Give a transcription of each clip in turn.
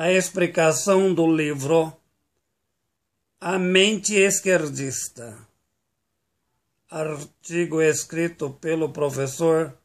a explicação do livro A Mente Esquerdista, artigo escrito pelo professor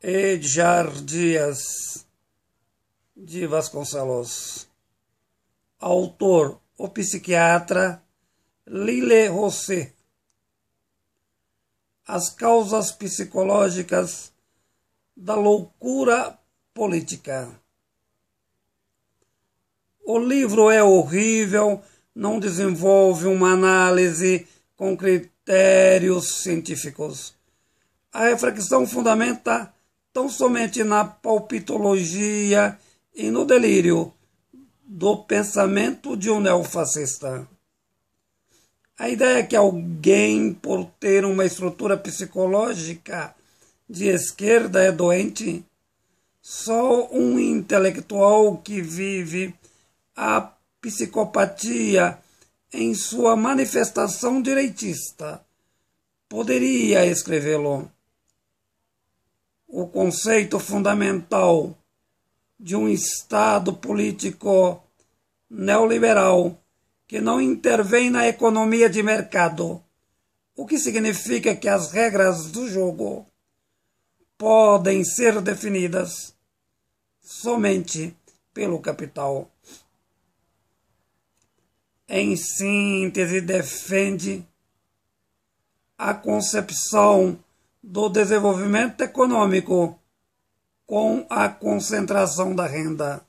Edjar Dias de Vasconcelos, autor o psiquiatra Lille Rosset. As causas psicológicas da loucura política. O livro é horrível, não desenvolve uma análise com critérios científicos. A reflexão fundamenta tão somente na palpitologia e no delírio do pensamento de um neofascista. A ideia é que alguém, por ter uma estrutura psicológica de esquerda, é doente. Só um intelectual que vive a psicopatia em sua manifestação direitista. Poderia escrevê-lo. O conceito fundamental de um Estado político neoliberal que não intervém na economia de mercado, o que significa que as regras do jogo podem ser definidas somente pelo capital em síntese, defende a concepção do desenvolvimento econômico com a concentração da renda,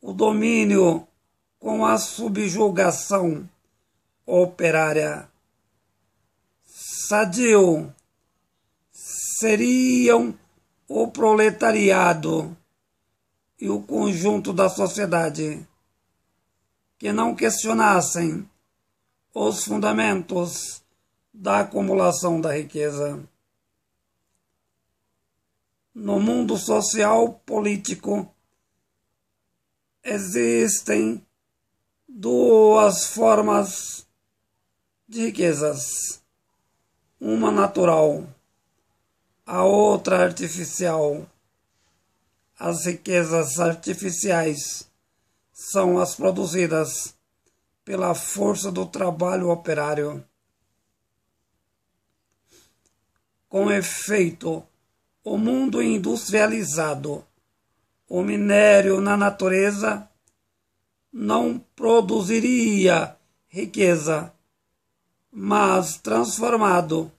o domínio com a subjugação operária. Sadio seriam o proletariado e o conjunto da sociedade que não questionassem os fundamentos da acumulação da riqueza. No mundo social político existem duas formas de riquezas, uma natural, a outra artificial. As riquezas artificiais são as produzidas pela força do trabalho operário. Com efeito, o mundo industrializado, o minério na natureza, não produziria riqueza, mas transformado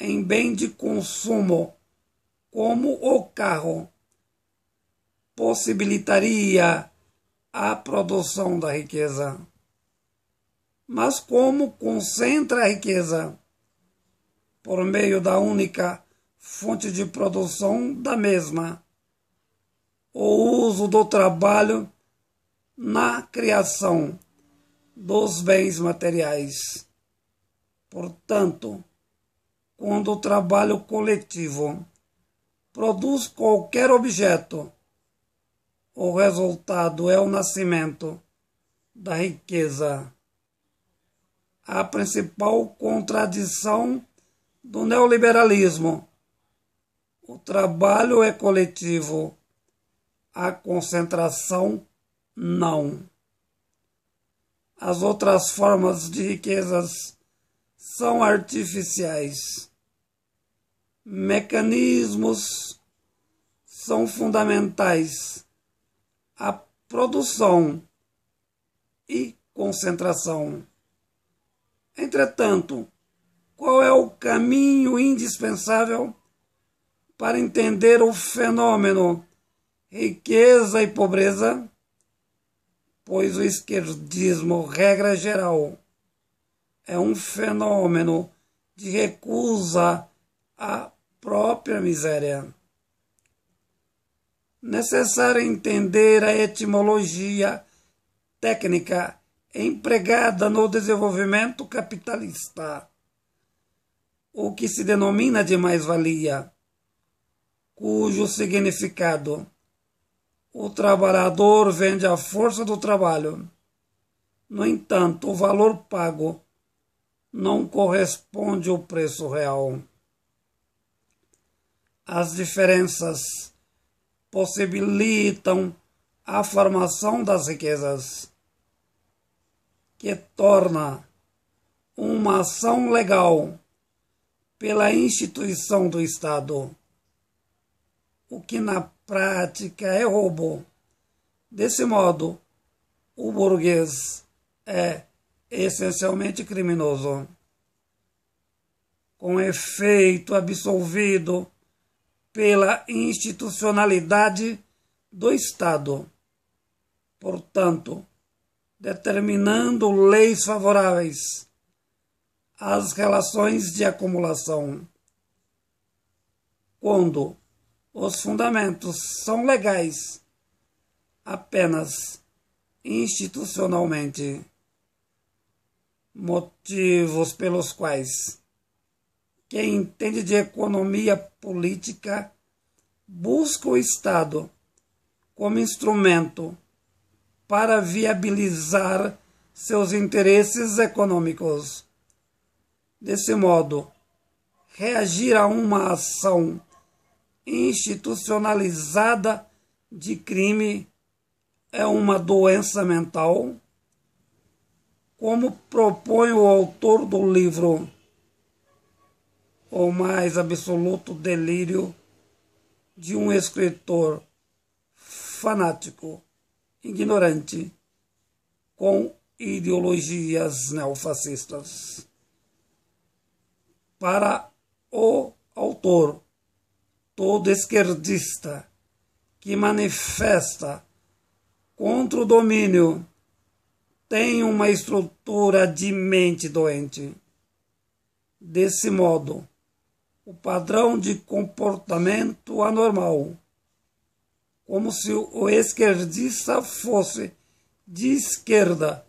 em bem de consumo, como o carro, possibilitaria a produção da riqueza, mas como concentra a riqueza por meio da única fonte de produção da mesma. O uso do trabalho na criação dos bens materiais. Portanto, quando o trabalho coletivo produz qualquer objeto o resultado é o nascimento da riqueza. A principal contradição do neoliberalismo. O trabalho é coletivo, a concentração não. As outras formas de riquezas são artificiais. Mecanismos são fundamentais a produção e concentração. Entretanto, qual é o caminho indispensável para entender o fenômeno riqueza e pobreza? Pois o esquerdismo, regra geral, é um fenômeno de recusa à própria miséria necessário entender a etimologia técnica empregada no desenvolvimento capitalista, o que se denomina de mais-valia, cujo significado o trabalhador vende a força do trabalho. No entanto, o valor pago não corresponde ao preço real. As diferenças possibilitam a formação das riquezas, que torna uma ação legal pela instituição do Estado, o que na prática é roubo. Desse modo, o burguês é essencialmente criminoso. Com efeito absolvido pela institucionalidade do Estado. Portanto, determinando leis favoráveis às relações de acumulação. Quando os fundamentos são legais apenas institucionalmente, motivos pelos quais quem entende de economia política busca o Estado como instrumento para viabilizar seus interesses econômicos. Desse modo, reagir a uma ação institucionalizada de crime é uma doença mental? Como propõe o autor do livro ou mais absoluto delírio de um escritor fanático, ignorante, com ideologias neofascistas. Para o autor, todo esquerdista que manifesta contra o domínio tem uma estrutura de mente doente. Desse modo, o padrão de comportamento anormal, como se o esquerdista fosse de esquerda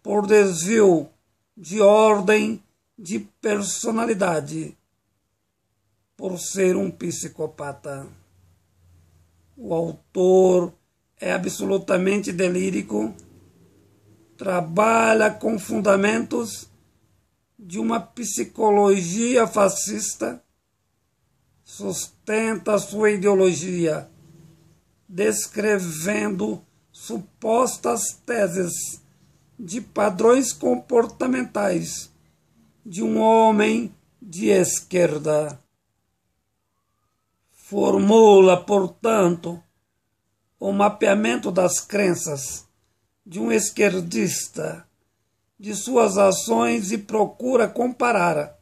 por desvio de ordem de personalidade, por ser um psicopata. O autor é absolutamente delírico, trabalha com fundamentos de uma psicologia fascista sustenta sua ideologia, descrevendo supostas teses de padrões comportamentais de um homem de esquerda. Formula, portanto, o mapeamento das crenças de um esquerdista de suas ações e procura compará-la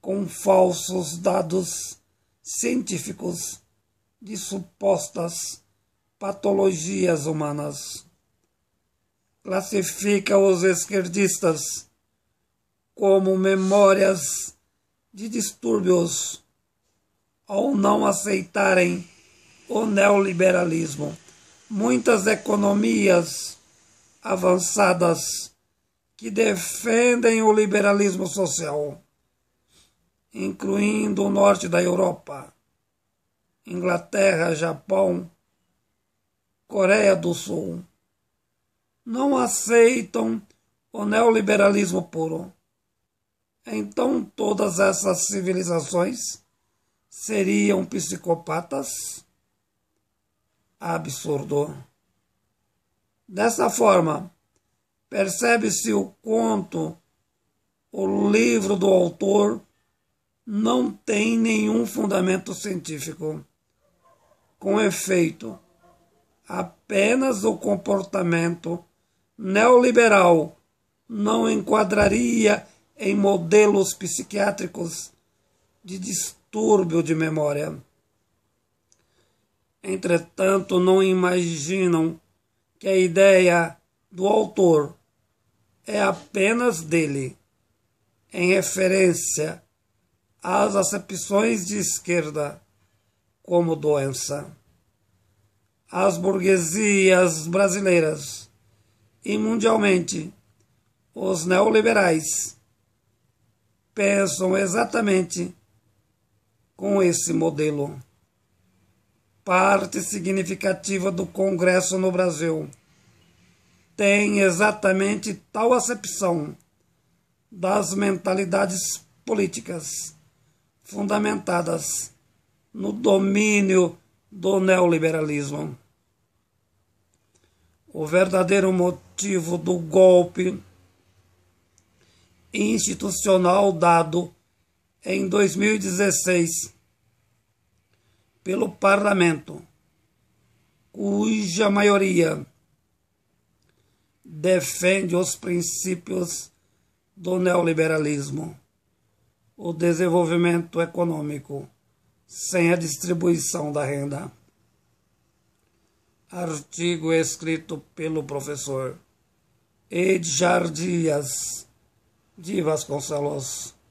com falsos dados científicos de supostas patologias humanas. Classifica os esquerdistas como memórias de distúrbios ao não aceitarem o neoliberalismo. Muitas economias avançadas que defendem o liberalismo social, incluindo o norte da Europa, Inglaterra, Japão, Coreia do Sul, não aceitam o neoliberalismo puro. Então todas essas civilizações seriam psicopatas? Absurdo. Dessa forma, Percebe-se o conto, o livro do autor não tem nenhum fundamento científico. Com efeito, apenas o comportamento neoliberal não enquadraria em modelos psiquiátricos de distúrbio de memória. Entretanto, não imaginam que a ideia do autor é apenas dele, em referência às acepções de esquerda como doença. As burguesias brasileiras e mundialmente os neoliberais pensam exatamente com esse modelo. Parte significativa do Congresso no Brasil tem exatamente tal acepção das mentalidades políticas fundamentadas no domínio do neoliberalismo. O verdadeiro motivo do golpe institucional dado em 2016 pelo parlamento, cuja maioria defende os princípios do neoliberalismo, o desenvolvimento econômico sem a distribuição da renda. Artigo escrito pelo professor Edjar Dias de Vasconcelos.